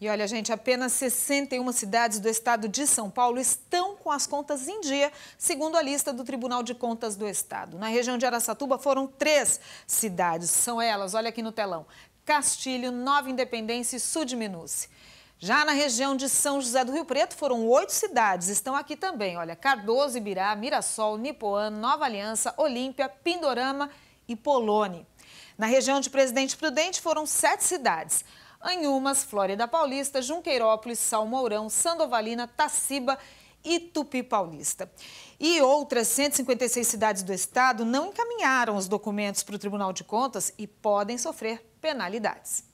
E olha, gente, apenas 61 cidades do estado de São Paulo estão com as contas em dia, segundo a lista do Tribunal de Contas do Estado. Na região de Araçatuba foram três cidades, são elas, olha aqui no telão: Castilho, Nova Independência e Sudminuce. Já na região de São José do Rio Preto foram oito cidades, estão aqui também, olha: Cardoso, Ibirá, Mirassol, Nipoã, Nova Aliança, Olímpia, Pindorama e Polone. Na região de Presidente Prudente foram sete cidades. Anhumas, Flórida Paulista, Junqueirópolis, Salmourão, Sandovalina, Taciba e Tupi Paulista. E outras 156 cidades do estado não encaminharam os documentos para o Tribunal de Contas e podem sofrer penalidades.